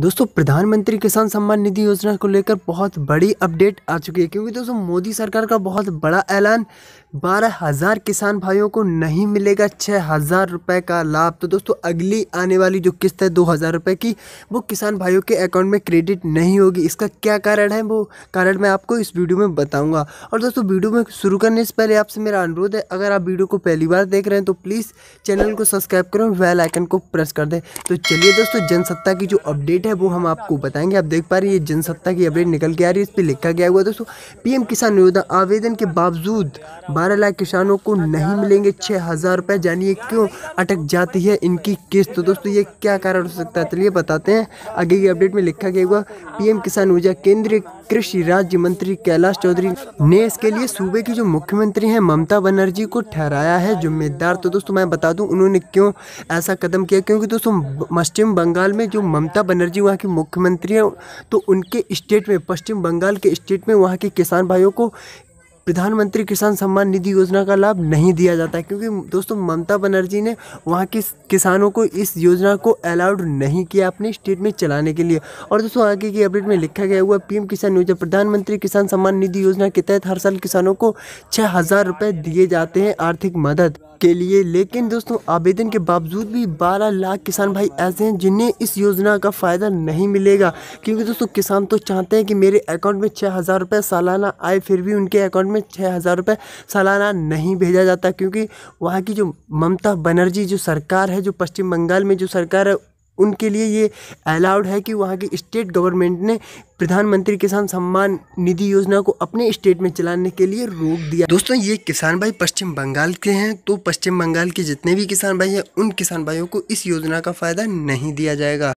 दोस्तों प्रधानमंत्री किसान सम्मान निधि योजना को लेकर बहुत बड़ी अपडेट आ चुकी है क्योंकि दोस्तों मोदी सरकार का बहुत बड़ा ऐलान बारह हज़ार किसान भाइयों को नहीं मिलेगा छः हज़ार रुपये का लाभ तो दोस्तों अगली आने वाली जो किस्त है दो हज़ार रुपये की वो किसान भाइयों के अकाउंट में क्रेडिट नहीं होगी इसका क्या कारण है वो कारण मैं आपको इस वीडियो में बताऊँगा और दोस्तों वीडियो में शुरू करने से पहले आपसे मेरा अनुरोध है अगर आप वीडियो को पहली बार देख रहे हैं तो प्लीज़ चैनल को सब्सक्राइब करें और वेल आइकन को प्रेस कर दें तो चलिए दोस्तों जनसत्ता की जो अपडेट अपडेट है वो हम आपको बताएंगे आप देख पा रहे हैं ये जनसत्ता की अपडेट निकल के आ रही है इस पर लिखा गया हुआ दोस्तों पीएम किसान योजना आवेदन के बावजूद 12 लाख किसानों को नहीं मिलेंगे छः हज़ार रुपये जानिए क्यों अटक जाती है इनकी किस्त तो दोस्तों ये क्या कारण हो सकता है चलिए बताते हैं आगे की अपडेट में लिखा गया हुआ पी किसान ऊर्जा केंद्रीय कृषि राज्य मंत्री कैलाश चौधरी ने इसके लिए सूबे की जो मुख्यमंत्री हैं ममता बनर्जी को ठहराया है जिम्मेदार तो दोस्तों मैं बता दूं उन्होंने क्यों ऐसा कदम किया क्योंकि दोस्तों पश्चिम बंगाल में जो ममता बनर्जी वहाँ की मुख्यमंत्री हैं तो उनके स्टेट में पश्चिम बंगाल के स्टेट में वहाँ के किसान भाइयों को प्रधानमंत्री किसान सम्मान निधि योजना का लाभ नहीं दिया जाता है क्योंकि दोस्तों ममता बनर्जी ने वहाँ के किसानों को इस योजना को अलाउड नहीं किया अपने स्टेट में चलाने के लिए और दोस्तों आगे की अपडेट में लिखा गया हुआ पीएम किसान योजना प्रधानमंत्री किसान सम्मान निधि योजना के तहत हर साल किसानों को छः हज़ार रुपये दिए जाते हैं आर्थिक मदद के लिए लेकिन दोस्तों आवेदन के बावजूद भी 12 लाख किसान भाई ऐसे हैं जिन्हें इस योजना का फ़ायदा नहीं मिलेगा क्योंकि दोस्तों किसान तो चाहते हैं कि मेरे अकाउंट में छः हज़ार रुपये सालाना आए फिर भी उनके अकाउंट में छः हज़ार रुपये सालाना नहीं भेजा जाता क्योंकि वहाँ की जो ममता बनर्जी जो सरकार है जो पश्चिम बंगाल में जो सरकार है उनके लिए ये अलाउड है कि वहाँ की स्टेट गवर्नमेंट ने प्रधानमंत्री किसान सम्मान निधि योजना को अपने स्टेट में चलाने के लिए रोक दिया दोस्तों ये किसान भाई पश्चिम बंगाल के हैं तो पश्चिम बंगाल के जितने भी किसान भाई हैं उन किसान भाइयों को इस योजना का फ़ायदा नहीं दिया जाएगा